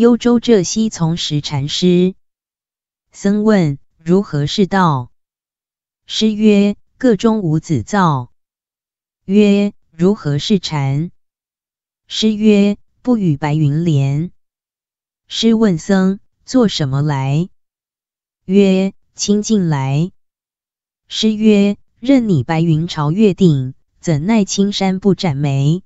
幽州浙西从实禅师，僧问如何是道？师曰：各中无子造。曰如何是禅？师曰：不与白云连。师问僧做什么来？曰清净来。师曰：任你白云朝月顶，怎奈青山不展眉。